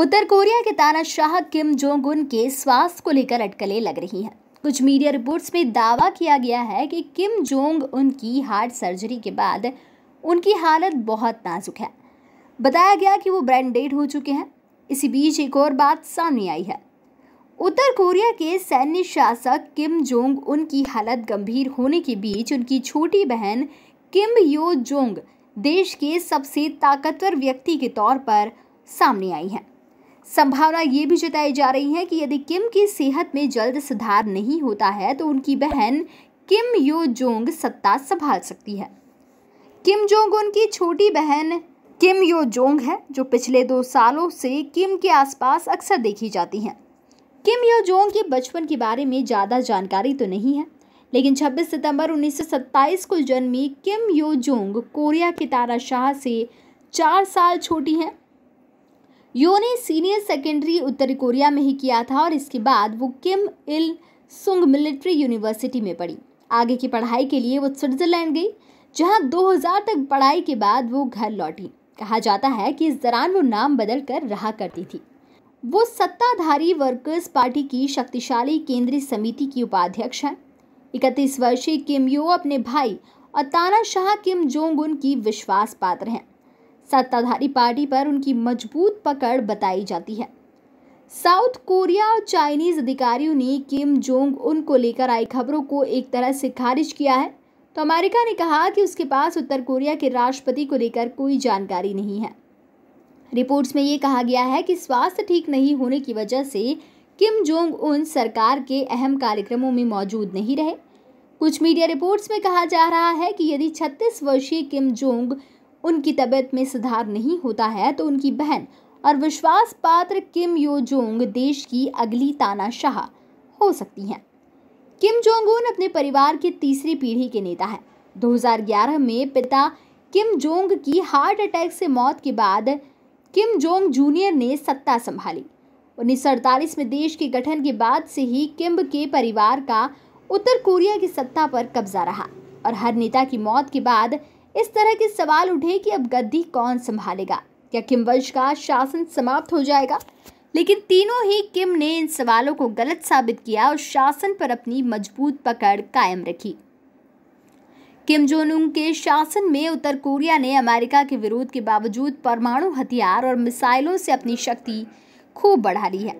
उत्तर Korea के तानाशाह Kim Jong Un के स्वास्थ्य को लेकर अटकलें लग रही हैं कुछ मीडिया रिपोर्ट्स में दावा किया गया है कि किम जोंग उनकी हार्ट सर्जरी के बाद उनकी हालत बहुत नाजुक है बताया गया कि वो ब्रेन डेड हो चुके हैं इसी बीच एक और बात सामने आई है उत्तर कोरिया के सैन्य शासक किम जोंग उनकी हालत गंभीर होने के बीच उनकी छोटी बहन किम यो जोंग देश के सबसे ताकतवर व्यक्ति के तौर पर सामने आई हैं संभावना ये भी जताई जा रही है कि यदि किम की सेहत में जल्द सुधार नहीं होता है तो उनकी बहन किम यो जोंग सत्ता संभाल सकती है किम जोंग उनकी छोटी बहन किम यो जोंग है जो पिछले दो सालों से किम के आसपास अक्सर देखी जाती हैं किम यो जोंग के बचपन के बारे में ज़्यादा जानकारी तो नहीं है लेकिन 26 सितंबर 1927 को जन्मी किम यो जोंग कोरिया के ताराशाह से चार साल छोटी हैं यो ने सीनियर सेकेंडरी उत्तरी कोरिया में ही किया था और इसके बाद वो किम इल सुंग मिलिट्री यूनिवर्सिटी में पढ़ी आगे की पढ़ाई के लिए वो स्विट्जरलैंड गई जहां 2000 तक पढ़ाई के बाद वो घर लौटी कहा जाता है कि इस दौरान वो नाम बदल कर रहा करती थी वो सत्ताधारी वर्कर्स पार्टी की शक्तिशाली केंद्रीय समिति की उपाध्यक्ष हैं इकतीस वर्षीय किम यो अपने भाई और ताना शाह किम जोंग उन की विश्वास पात्र हैं सत्ताधारी पार्टी पर उनकी मजबूत पकड़ बताई जाती है साउथ कोरिया और चाइनीज अधिकारियों ने किम जोंग उन को लेकर आई खबरों को एक तरह से खारिज किया है तो अमेरिका ने कहा कि उसके पास उत्तर कोरिया के राष्ट्रपति को लेकर कोई जानकारी नहीं है रिपोर्ट्स में ये कहा गया है कि स्वास्थ्य ठीक नहीं होने की वजह से किम जोंग उन सरकार के अहम कार्यक्रमों में मौजूद नहीं रहे कुछ मीडिया रिपोर्ट्स में कहा जा रहा है कि यदि 36 वर्षीय किम जोंग उनकी तबीयत में सुधार नहीं होता है तो उनकी बहन और विश्वास पात्र किम योजोंग देश की अगली तानाशाह हो सकती हैं किम जोंग उन अपने परिवार के तीसरी पीढ़ी के नेता हैं 2011 में पिता किम जोंग की हार्ट अटैक से मौत के बाद किम जोंग जूनियर ने सत्ता संभाली उन्नीस में देश के गठन के बाद से ही किम के परिवार का उत्तर कोरिया की सत्ता पर कब्जा रहा और हर नेता की मौत के बाद इस तरह के सवाल उठे कि अब गद्दी कौन संभालेगा क्या वंश का शासन समाप्त हो जाएगा लेकिन तीनों ही किम ने इन सवालों को गलत साबित किया और शासन पर अपनी मजबूत पकड़ कायम रखी किम जोनुंग के शासन में उत्तर कोरिया ने अमेरिका के विरोध के बावजूद परमाणु हथियार और मिसाइलों से अपनी शक्ति खूब बढ़ा ली है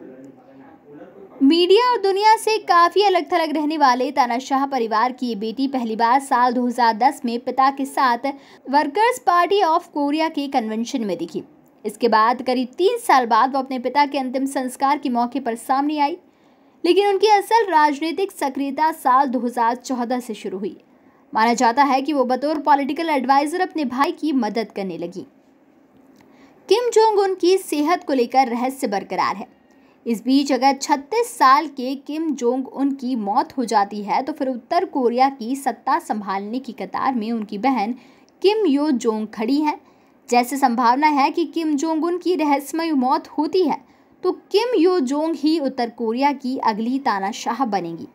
मीडिया और दुनिया से काफ़ी अलग थलग रहने वाले तानाशाह परिवार की बेटी पहली बार साल 2010 में पिता के साथ वर्कर्स पार्टी ऑफ कोरिया के कन्वेंशन में दिखी इसके बाद करीब तीन साल बाद वो अपने पिता के अंतिम संस्कार के मौके पर सामने आई लेकिन उनकी असल राजनीतिक सक्रियता साल 2014 से शुरू हुई माना जाता है कि वो बतौर पॉलिटिकल एडवाइज़र अपने भाई की मदद करने लगी किम जोंग उनकी सेहत को लेकर रहस्य बरकरार है इस बीच अगर 36 साल के किम जोंग उन की मौत हो जाती है तो फिर उत्तर कोरिया की सत्ता संभालने की कतार में उनकी बहन किम यो जोंग खड़ी है जैसे संभावना है कि किम जोंग उन की रहस्यमय मौत होती है तो किम यो जोंग ही उत्तर कोरिया की अगली तानाशाह बनेगी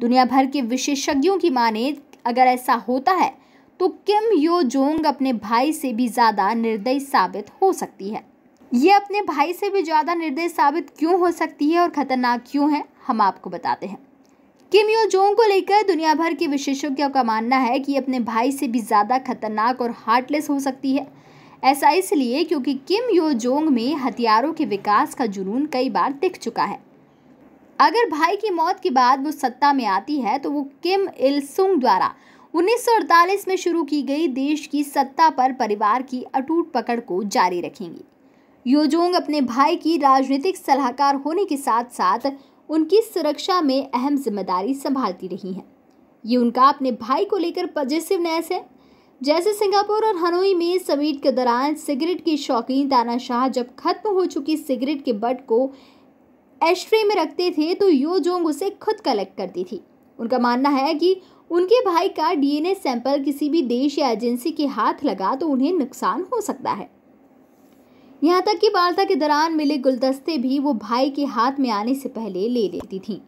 दुनिया भर के विशेषज्ञों की माने अगर ऐसा होता है तो किम यो जोंग अपने भाई से भी ज़्यादा निर्दयी साबित हो सकती है ये अपने भाई से भी ज़्यादा निर्दय साबित क्यों हो सकती है और ख़तरनाक क्यों है हम आपको बताते हैं किम यो जोंग को लेकर दुनिया भर के विशेषज्ञों का मानना है कि अपने भाई से भी ज़्यादा खतरनाक और हार्टलेस हो सकती है ऐसा इसलिए क्योंकि किम यो जोंग में हथियारों के विकास का जुनून कई बार दिख चुका है अगर भाई की मौत के बाद वो सत्ता में आती है तो वो किम इल सुंग द्वारा उन्नीस में शुरू की गई देश की सत्ता पर परिवार की अटूट पकड़ को जारी रखेंगी योजोंग अपने भाई की राजनीतिक सलाहकार होने के साथ साथ उनकी सुरक्षा में अहम जिम्मेदारी संभालती रही हैं ये उनका अपने भाई को लेकर नैस है जैसे सिंगापुर और हनोई में समीट के दौरान सिगरेट की शौकीन तानाशाह जब खत्म हो चुकी सिगरेट के बट को एशट्रे में रखते थे तो यो जोंग उसे खुद कलेक्ट करती थी उनका मानना है कि उनके भाई का डीएनए सैंपल किसी भी देश या एजेंसी के हाथ लगा तो उन्हें नुकसान हो सकता है यहाँ तक कि वार्ता के दौरान मिले गुलदस्ते भी वो भाई के हाथ में आने से पहले ले लेती थी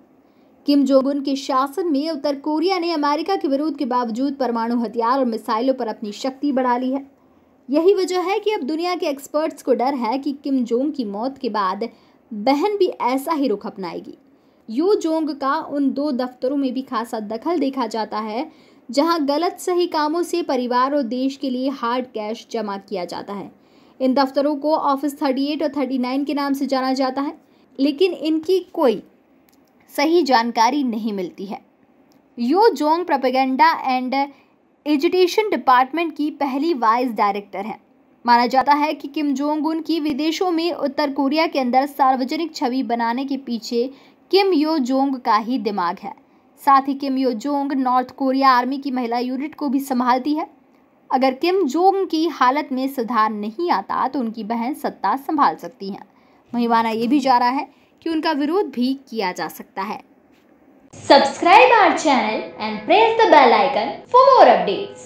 किम जोगुन के शासन में उत्तर कोरिया ने अमेरिका के विरोध के बावजूद परमाणु हथियार और मिसाइलों पर अपनी शक्ति बढ़ा ली है यही वजह है कि अब दुनिया के एक्सपर्ट्स को डर है कि किम जोंग की मौत के बाद बहन भी ऐसा ही रुख अपनाएगी यू जोंग का उन दो दफ्तरों में भी खासा दखल देखा जाता है जहां गलत सही कामों से परिवार और देश के लिए हार्ड कैश जमा किया जाता है इन दफ्तरों को ऑफिस 38 और 39 के नाम से जाना जाता है लेकिन इनकी कोई सही जानकारी नहीं मिलती है Yo Jong propaganda and education department की पहली वाइस डायरेक्टर हैं माना जाता है कि किम जोंग उन की विदेशों में उत्तर कोरिया के अंदर सार्वजनिक छवि बनाने के पीछे किम यो जोंग का ही दिमाग है साथ ही Kim Yo Jong North Korea army की महिला यूनिट को भी संभालती है अगर किम जोंग की हालत में सुधार नहीं आता तो उनकी बहन सत्ता संभाल सकती हैं वहीं माना यह भी जा रहा है कि उनका विरोध भी किया जा सकता है subscribe our channel and press the bell icon for more updates